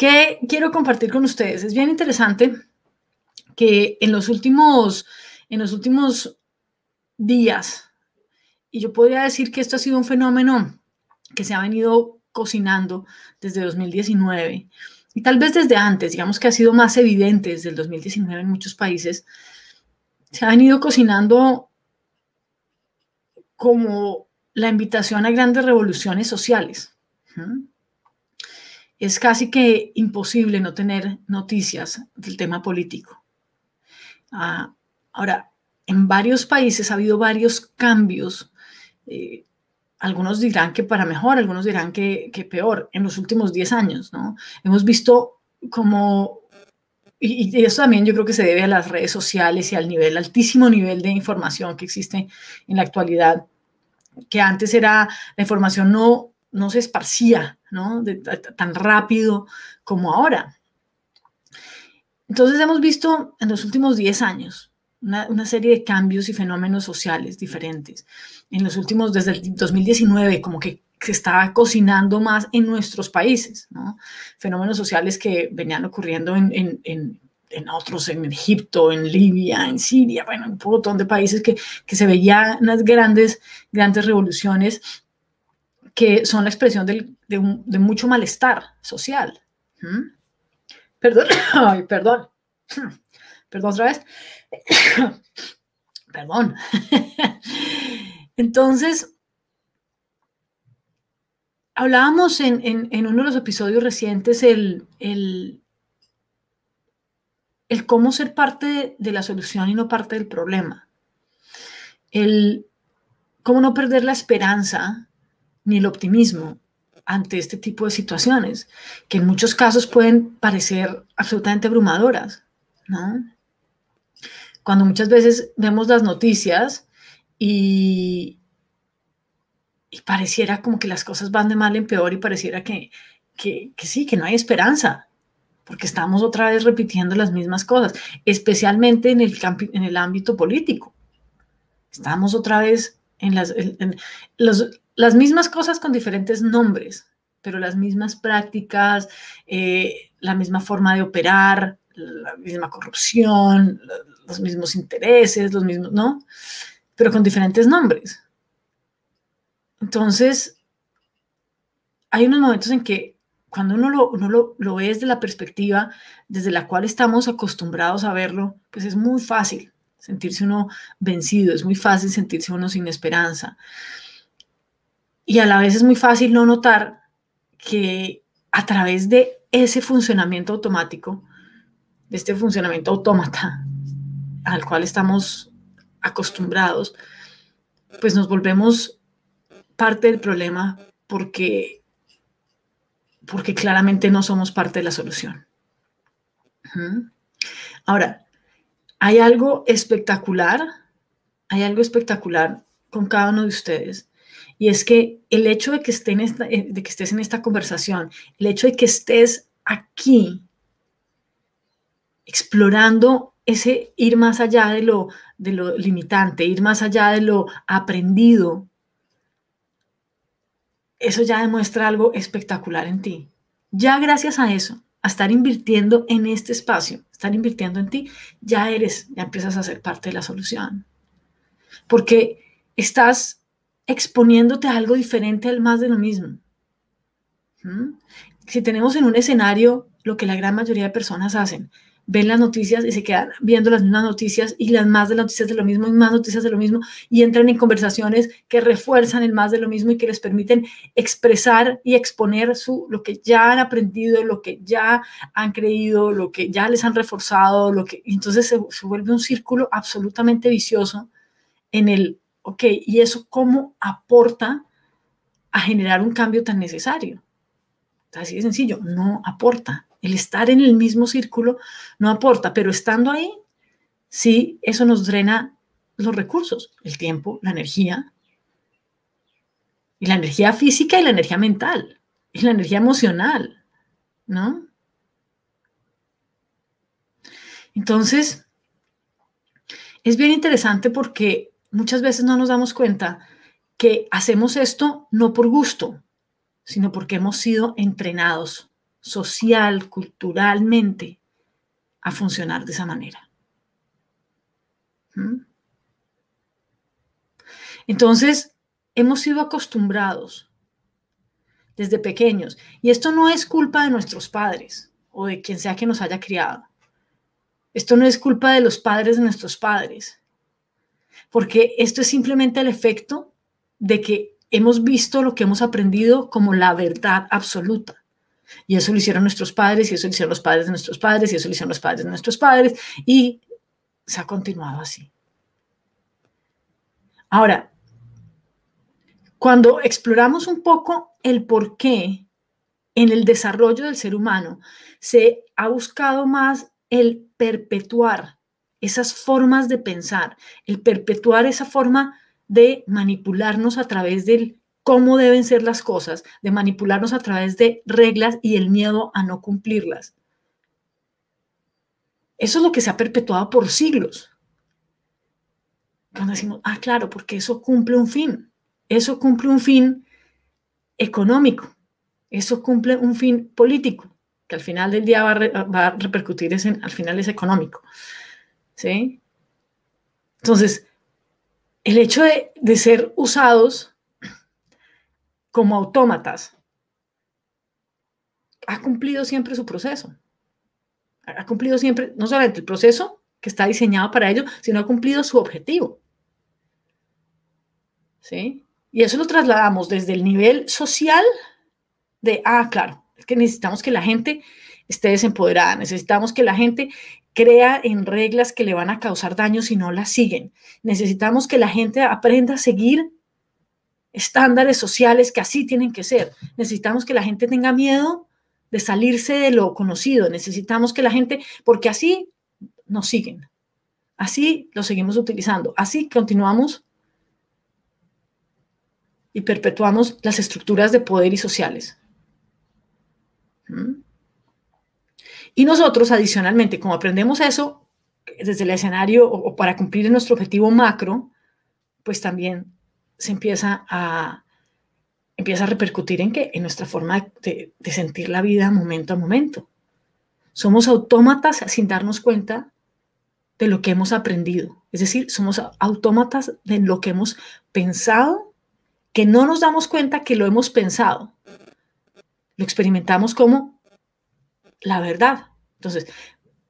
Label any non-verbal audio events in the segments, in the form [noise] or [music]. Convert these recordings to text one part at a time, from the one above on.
que quiero compartir con ustedes. Es bien interesante que en los últimos, en los últimos días, y yo podría decir que esto ha sido un fenómeno que se ha venido cocinando desde 2019 y tal vez desde antes, digamos que ha sido más evidente desde el 2019 en muchos países, se ha venido cocinando como la invitación a grandes revoluciones sociales es casi que imposible no tener noticias del tema político. Ah, ahora, en varios países ha habido varios cambios. Eh, algunos dirán que para mejor, algunos dirán que, peor en los últimos 10 años. ¿no? Hemos visto como, y, y eso también yo creo que se debe a las redes sociales y al nivel, altísimo nivel de información que existe en la actualidad, que antes era la información no no se esparcía ¿no? tan rápido como ahora. Entonces hemos visto en los últimos 10 años una, serie de cambios y fenómenos sociales diferentes. En los últimos, desde el 2019, como que se estaba cocinando más en nuestros países, Fenómenos sociales que venían ocurriendo en, otros, en Egipto, en Libia, en Siria, bueno, en un montón de países que, se veían unas grandes, grandes revoluciones que son la expresión de, mucho malestar social. ¿Mm? Perdón, [coughs] perdón, [coughs] perdón otra vez. [coughs] perdón. [laughs] Entonces, hablábamos en, uno de los episodios recientes el, cómo ser parte de, de la solución y no parte del problema. El cómo no perder la esperanza ni el optimismo ante este tipo de situaciones, que en muchos casos pueden parecer absolutamente abrumadoras, ¿no? Cuando muchas veces vemos las noticias y, pareciera como que las cosas van de mal en peor y pareciera que, sí, que no hay esperanza, porque estamos otra vez repitiendo las mismas cosas, especialmente en el, en el ámbito político. Estamos otra vez en las... los, las mismas cosas con diferentes nombres, pero las mismas prácticas, eh, la misma forma de operar, la misma corrupción, los mismos intereses, los mismos, ¿no? Pero con diferentes nombres. Entonces, hay unos momentos en que cuando uno, lo, lo, lo ve desde la perspectiva desde la cual estamos acostumbrados a verlo, pues es muy fácil sentirse uno vencido, es muy fácil sentirse uno sin esperanza. Y a la vez es muy fácil no notar que a través de ese funcionamiento automático, de este funcionamiento autómata al cual estamos acostumbrados, pues nos volvemos parte del problema porque, porque claramente no somos parte de la solución. Ahora, hay algo espectacular, hay algo espectacular con cada uno de ustedes y es que el hecho de que, eh, de que estés en esta conversación, el hecho de que estés aquí explorando ese ir más allá de lo, de lo limitante, ir más allá de lo aprendido, eso ya demuestra algo espectacular en ti. Ya gracias a eso, a estar invirtiendo en este espacio, estar invirtiendo en ti, ya eres, ya empiezas a ser parte de la solución. Porque estás exponiéndote a algo diferente al más de lo mismo. ¿Mm? Si tenemos en un escenario lo que la gran mayoría de personas hacen, ven las noticias y se quedan viendo las mismas noticias y las más de las noticias de lo mismo y más noticias de lo mismo y entran en conversaciones que refuerzan el más de lo mismo y que les permiten expresar y exponer su, lo que ya han aprendido, lo que ya han creído, lo que ya les han reforzado, lo que entonces se, vuelve un círculo absolutamente vicioso en el Ok, ¿y eso cómo aporta a generar un cambio tan necesario? Así de sencillo, no aporta. El estar en el mismo círculo no aporta, pero estando ahí, sí, eso nos drena los recursos, el tiempo, la energía, y la energía física y la energía mental, y la energía emocional, ¿no? Entonces, es bien interesante porque muchas veces no nos damos cuenta que hacemos esto no por gusto, sino porque hemos sido entrenados social, culturalmente, a funcionar de esa manera. ¿Mm? Entonces, hemos sido acostumbrados desde pequeños. Y esto no es culpa de nuestros padres o de quien sea que nos haya criado. Esto no es culpa de los padres de nuestros padres porque esto es simplemente el efecto de que hemos visto lo que hemos aprendido como la verdad absoluta. Y eso lo hicieron nuestros padres, y eso lo hicieron los padres de nuestros padres, y eso lo hicieron los padres de nuestros padres, y se ha continuado así. Ahora, cuando exploramos un poco el por qué en el desarrollo del ser humano se ha buscado más el perpetuar esas formas de pensar, el perpetuar esa forma de manipularnos a través del cómo deben ser las cosas, de manipularnos a través de reglas y el miedo a no cumplirlas. Eso es lo que se ha perpetuado por siglos. Cuando decimos, ah, claro, porque eso cumple un fin. Eso cumple un fin económico. Eso cumple un fin político, que al final del día va a, repercutir en, al final es económico. ¿sí? Entonces, el hecho de, ser usados como autómatas ha cumplido siempre su proceso. Ha cumplido siempre, no solamente el proceso que está diseñado para ello, sino ha cumplido su objetivo. ¿Sí? Y eso lo trasladamos desde el nivel social de, ah, claro, es que necesitamos que la gente esté desempoderada, necesitamos que la gente crea en reglas que le van a causar daño si no las siguen. Necesitamos que la gente aprenda a seguir estándares sociales que así tienen que ser. Necesitamos que la gente tenga miedo de salirse de lo conocido. Necesitamos que la gente, porque así nos siguen. Así lo seguimos utilizando. Así continuamos y perpetuamos las estructuras de poder y sociales. ¿Mm? Y nosotros, adicionalmente, como aprendemos eso desde el escenario o, para cumplir nuestro objetivo macro, pues también se empieza a, empieza a repercutir en qué? En nuestra forma de sentir la vida momento a momento. Somos autómatas sin darnos cuenta de lo que hemos aprendido. Es decir, somos autómatas de lo que hemos pensado, que no nos damos cuenta que lo hemos pensado. Lo experimentamos como la verdad. Entonces,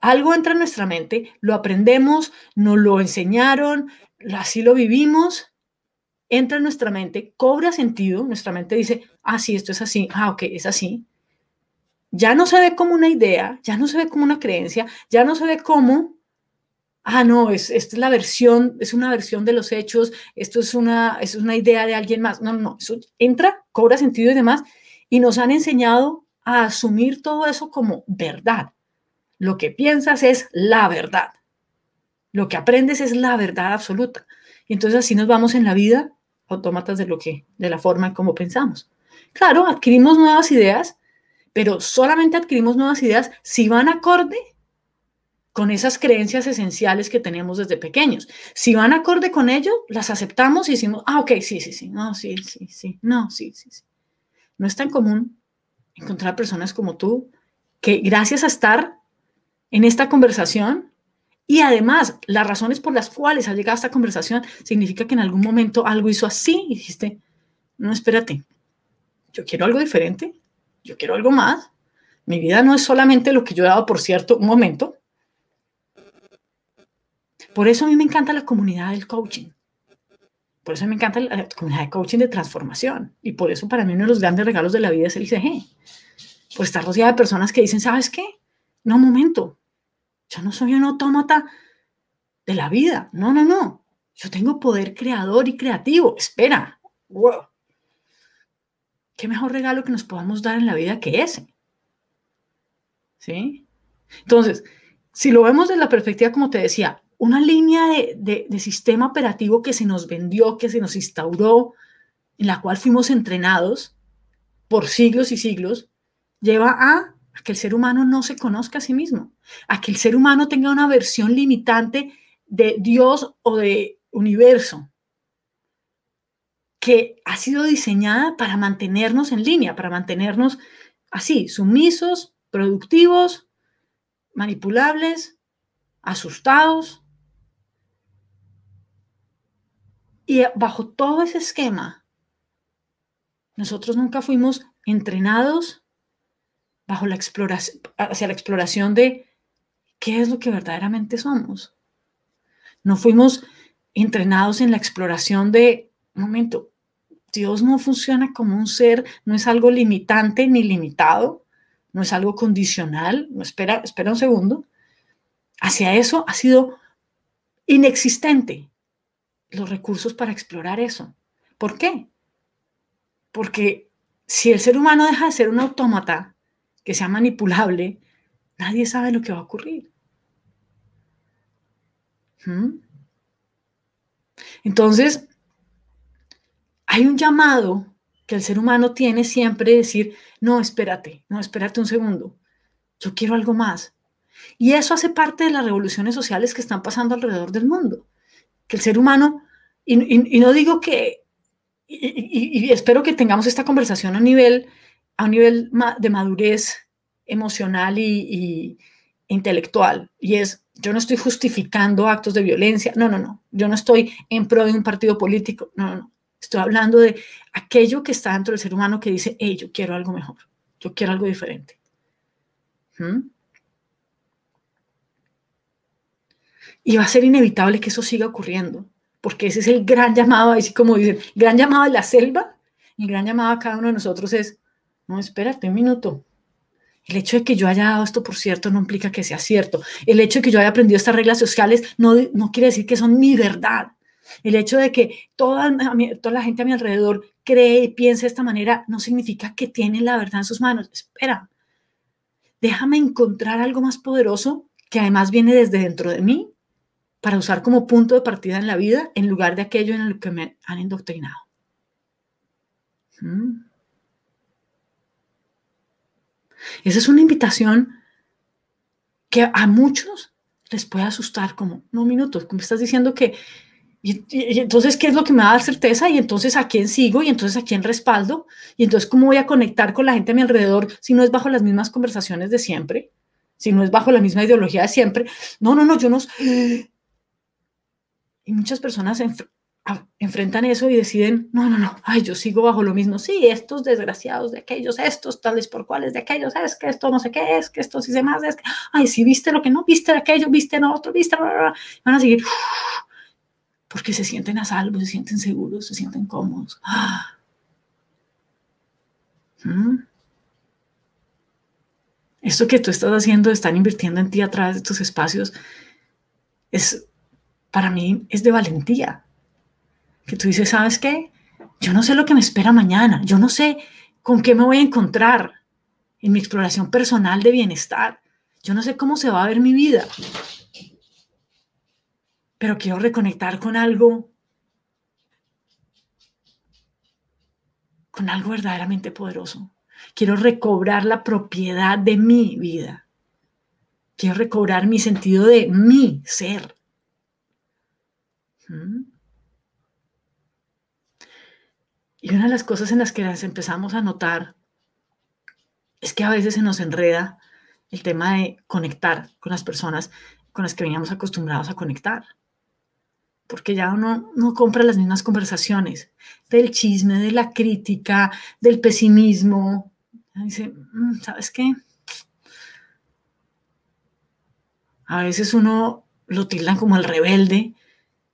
algo entra en nuestra mente, lo aprendemos, nos lo enseñaron, así lo vivimos, entra en nuestra mente, cobra sentido, nuestra mente dice, ah, sí, esto es así, ah, ok, es así. Ya no se ve como una idea, ya no se ve como una creencia, ya no se ve como ah, no, es, esta es la versión, es una versión de los hechos, esto es una, es una idea de alguien más. No, no, eso entra, cobra sentido y demás, y nos han enseñado a asumir todo eso como verdad. Lo que piensas es la verdad. Lo que aprendes es la verdad absoluta. Y entonces así nos vamos en la vida autómatas de lo que de la forma en cómo pensamos. Claro, adquirimos nuevas ideas, pero solamente adquirimos nuevas ideas si van acorde con esas creencias esenciales que tenemos desde pequeños. Si van acorde con ello, las aceptamos y decimos, ah, ok, sí, sí, sí, no, sí, sí, sí, no, sí, sí, sí. No es tan común encontrar personas como tú, que gracias a estar en esta conversación y además las razones por las cuales ha llegado a esta conversación, significa que en algún momento algo hizo así y dijiste, no, espérate, yo quiero algo diferente, yo quiero algo más, mi vida no es solamente lo que yo he dado por cierto un momento. Por eso a mí me encanta la comunidad del coaching, por eso me encanta la comunidad de coaching de transformación. Y por eso para mí uno de los grandes regalos de la vida es el ICG. Por estar rodeada de personas que dicen, ¿sabes qué? No, momento. Yo no soy un autómata de la vida. No, no, no. Yo tengo poder creador y creativo. Espera. Wow. ¿Qué mejor regalo que nos podamos dar en la vida que ese? ¿Sí? Entonces, si lo vemos desde la perspectiva, como te decía, una línea de, sistema operativo que se nos vendió, que se nos instauró, en la cual fuimos entrenados por siglos y siglos, lleva a que el ser humano no se conozca a sí mismo, a que el ser humano tenga una versión limitante de Dios o de universo, que ha sido diseñada para mantenernos en línea, para mantenernos así, sumisos, productivos, manipulables, asustados, Y bajo todo ese esquema, nosotros nunca fuimos entrenados bajo la exploración, hacia la exploración de qué es lo que verdaderamente somos. No fuimos entrenados en la exploración de, un momento, Dios no funciona como un ser, no es algo limitante ni limitado, no es algo condicional, espera, espera un segundo. Hacia eso ha sido inexistente los recursos para explorar eso. ¿Por qué? Porque si el ser humano deja de ser un autómata que sea manipulable, nadie sabe lo que va a ocurrir. ¿Mm? Entonces, hay un llamado que el ser humano tiene siempre decir, no, espérate, no, espérate un segundo, yo quiero algo más. Y eso hace parte de las revoluciones sociales que están pasando alrededor del mundo el ser humano, y, no digo que, y, espero que tengamos esta conversación a un nivel, a nivel de madurez emocional y, intelectual, y es, yo no estoy justificando actos de violencia, no, no, no, yo no estoy en pro de un partido político, no, no, no, estoy hablando de aquello que está dentro del ser humano que dice, hey, yo quiero algo mejor, yo quiero algo diferente. ¿Mm? Y va a ser inevitable que eso siga ocurriendo, porque ese es el gran llamado, así como dicen, gran llamado de la selva, el gran llamado a cada uno de nosotros es, no, espérate un minuto. El hecho de que yo haya dado esto por cierto no implica que sea cierto. El hecho de que yo haya aprendido estas reglas sociales no, no quiere decir que son mi verdad. El hecho de que toda, toda la gente a mi alrededor cree y piensa de esta manera no significa que tienen la verdad en sus manos. Espera, déjame encontrar algo más poderoso que además viene desde dentro de mí para usar como punto de partida en la vida en lugar de aquello en lo que me han indoctrinado. Mm. Esa es una invitación que a muchos les puede asustar como, no, minutos, como estás diciendo que, entonces, ¿qué es lo que me va a dar certeza? Y entonces, ¿a quién sigo? Y entonces, ¿a quién respaldo? Y entonces, ¿cómo voy a conectar con la gente a mi alrededor si no es bajo las mismas conversaciones de siempre? Si no es bajo la misma ideología de siempre. No, no, no, yo no... Y muchas personas enfrentan eso y deciden, no, no, no, ay, yo sigo bajo lo mismo. Sí, estos desgraciados de aquellos, estos tales por cuales de aquellos, es que esto no sé qué, es que esto sí demás más, es que, ay, si viste lo que no, viste de aquello, viste lo otro, viste, bla, bla, bla. van a seguir porque se sienten a salvo, se sienten seguros, se sienten cómodos. [gasps] ¿Mm? Esto que tú estás haciendo, están invirtiendo en ti a través de tus espacios, es para mí es de valentía. Que tú dices, ¿sabes qué? Yo no sé lo que me espera mañana, yo no sé con qué me voy a encontrar en mi exploración personal de bienestar, yo no sé cómo se va a ver mi vida, pero quiero reconectar con algo, con algo verdaderamente poderoso. Quiero recobrar la propiedad de mi vida. Quiero recobrar mi sentido de mi ser. Y una de las cosas en las que las empezamos a notar es que a veces se nos enreda el tema de conectar con las personas con las que veníamos acostumbrados a conectar. Porque ya uno no compra las mismas conversaciones del chisme, de la crítica, del pesimismo. dice, mm, ¿sabes qué? A veces uno lo tildan como el rebelde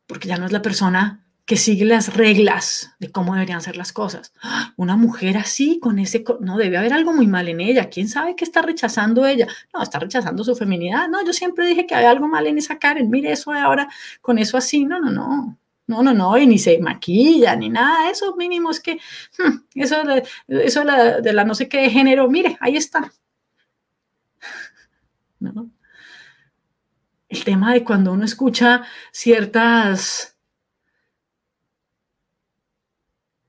porque ya no es la persona que sigue las reglas de cómo deberían ser las cosas. ¡Ah! Una mujer así, con ese, no debe haber algo muy mal en ella. ¿Quién sabe qué está rechazando ella? No, está rechazando su feminidad. No, yo siempre dije que había algo mal en esa Karen. Mire eso ahora, con eso así. No, no, no. No, no, no, y ni se maquilla, ni nada eso mínimo. Es que hmm, eso, de, eso la, no sé qué género, mire, ahí está. [laughs] ¿No? el tema de cuando uno escucha ciertas,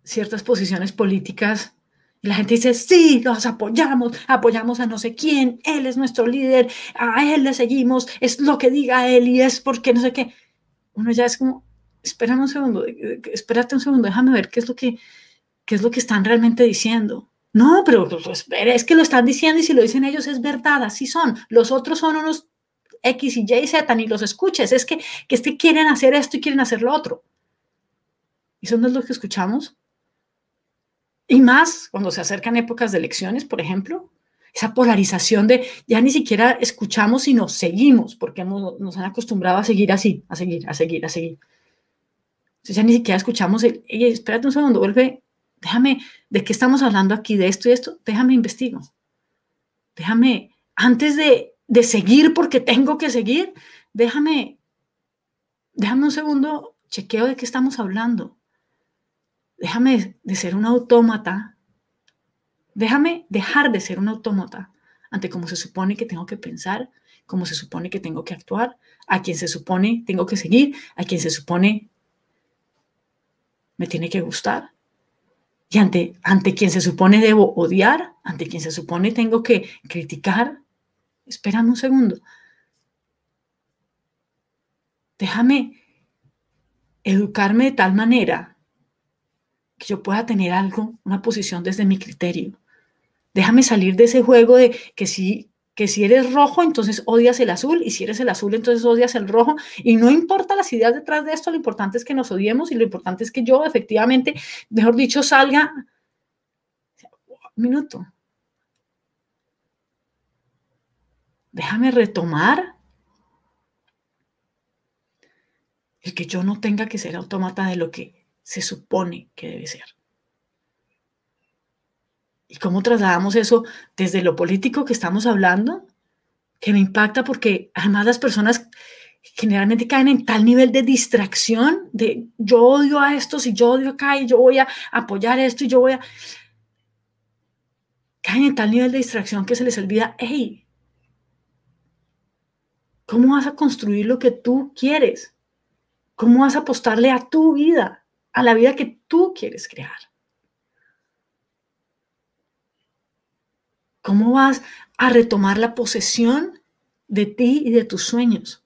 ciertas posiciones políticas y la gente dice, sí, los apoyamos, apoyamos a no sé quién, él es nuestro líder, a él le seguimos, es lo que diga él y es porque no sé qué. Uno ya es como, espérame un segundo, eh, eh, espérate un segundo, déjame ver qué es lo que, qué es lo que están realmente diciendo. No, pero pues, pues, es que lo están diciendo y si lo dicen ellos es verdad, así son. Los otros son unos X y Y Z, ni los escuches, es que, que quieren hacer esto y quieren hacer lo otro. y son es los que escuchamos. Y más cuando se acercan épocas de elecciones, por ejemplo, esa polarización de ya ni siquiera escuchamos, sino seguimos, porque nos han acostumbrado a seguir así, a seguir, a seguir, a seguir. Entonces ya ni siquiera escuchamos el, espérate un segundo, vuelve, déjame, ¿de qué estamos hablando aquí? ¿De esto y esto? Déjame investigo. Déjame, antes de de seguir porque tengo que seguir, déjame, déjame un segundo chequeo de qué estamos hablando. Déjame de ser un autómata. Déjame dejar de ser un autómata ante cómo se supone que tengo que pensar, cómo se supone que tengo que actuar, a quien se supone tengo que seguir, a quien se supone me tiene que gustar. Y ante, ante quien se supone debo odiar, ante quien se supone tengo que criticar, espérame un segundo. Déjame educarme de tal manera que yo pueda tener algo, una posición desde mi criterio. Déjame salir de ese juego de que si, que si eres rojo, entonces odias el azul, y si eres el azul, entonces odias el rojo, y no importa las ideas detrás de esto, lo importante es que nos odiemos y lo importante es que yo efectivamente, mejor dicho, salga un minuto, déjame retomar el que yo no tenga que ser autómata de lo que se supone que debe ser. ¿Y cómo trasladamos eso desde lo político que estamos hablando? Que me impacta porque además las personas generalmente caen en tal nivel de distracción, de yo odio a estos y yo odio acá y yo voy a apoyar esto y yo voy a... Caen en tal nivel de distracción que se les olvida, hey, ¿Cómo vas a construir lo que tú quieres? ¿Cómo vas a apostarle a tu vida, a la vida que tú quieres crear? ¿Cómo vas a retomar la posesión de ti y de tus sueños?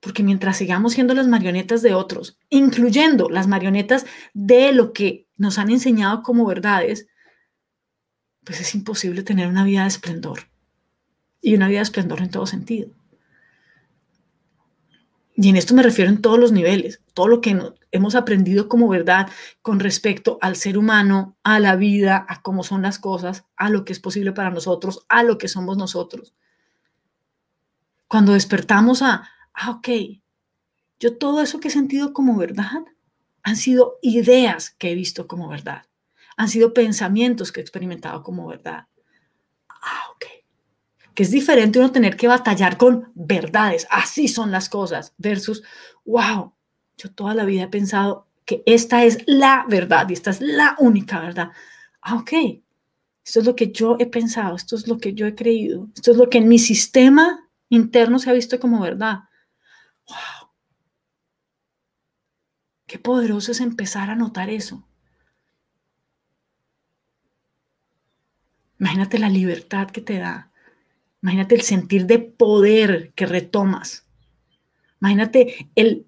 Porque mientras sigamos siendo las marionetas de otros, incluyendo las marionetas de lo que nos han enseñado como verdades, pues es imposible tener una vida de esplendor y una vida de esplendor en todo sentido. Y en esto me refiero en todos los niveles, todo lo que hemos aprendido como verdad con respecto al ser humano, a la vida, a cómo son las cosas, a lo que es posible para nosotros, a lo que somos nosotros. Cuando despertamos a, ah, ok, yo todo eso que he sentido como verdad han sido ideas que he visto como verdad, han sido pensamientos que he experimentado como verdad. Ah, ok que es diferente uno tener que batallar con verdades, así son las cosas, versus, wow, yo toda la vida he pensado que esta es la verdad y esta es la única verdad. Ah, ok, esto es lo que yo he pensado, esto es lo que yo he creído, esto es lo que en mi sistema interno se ha visto como verdad. ¡Wow! Qué poderoso es empezar a notar eso. Imagínate la libertad que te da Imagínate el sentir de poder que retomas. Imagínate el,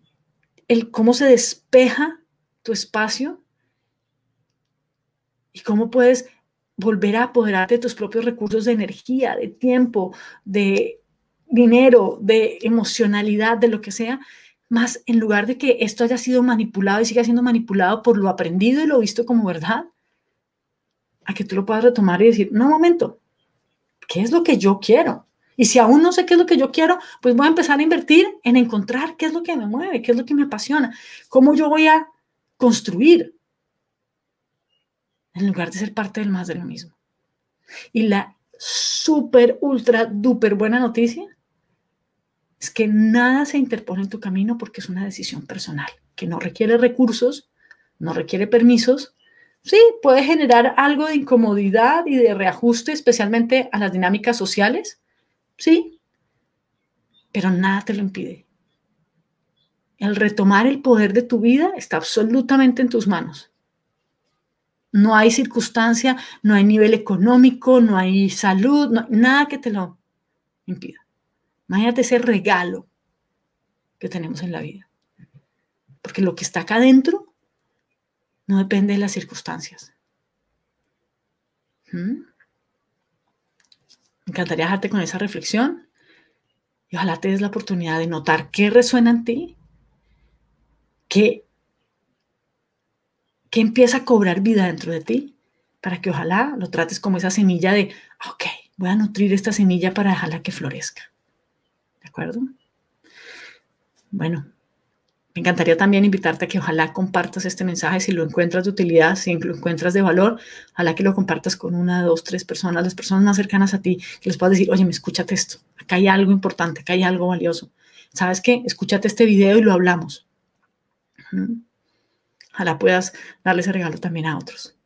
cómo se despeja tu espacio y cómo puedes volver a apoderarte de tus propios recursos de energía, de tiempo, de dinero, de emocionalidad, de lo que sea, más en lugar de que esto haya sido manipulado y siga siendo manipulado por lo aprendido y lo visto como verdad, a que tú lo puedas retomar y decir, no, momento, ¿qué es lo que yo quiero? Y si aún no sé qué es lo que yo quiero, pues voy a empezar a invertir en encontrar qué es lo que me mueve, qué es lo que me apasiona, cómo yo voy a construir en lugar de ser parte del más de lo mismo. Y la super ultra, duper buena noticia es que nada se interpone en tu camino porque es una decisión personal, que no requiere recursos, no requiere permisos, sí, puede generar algo de incomodidad y de reajuste, especialmente a las dinámicas sociales, sí, pero nada te lo impide. El retomar el poder de tu vida está absolutamente en tus manos. No hay circunstancia, no hay nivel económico, no hay salud, nada que te lo impida. Imagínate ese regalo que tenemos en la vida. Porque lo que está acá adentro no depende de las circunstancias. ¿Mm? Me encantaría dejarte con esa reflexión y ojalá te des la oportunidad de notar qué resuena en ti, qué, qué empieza a cobrar vida dentro de ti, para que ojalá lo trates como esa semilla de, ok, voy a nutrir esta semilla para dejarla que florezca. ¿De acuerdo? Bueno, me encantaría también invitarte a que ojalá compartas este mensaje si lo encuentras de utilidad, si lo encuentras de valor, ojalá que lo compartas con una, dos, tres personas, las personas más cercanas a ti, que les puedas decir, oye, me escúchate esto, acá hay algo importante, acá hay algo valioso. ¿Sabes qué? Escúchate este video y lo hablamos. Ojalá puedas darle ese regalo también a otros.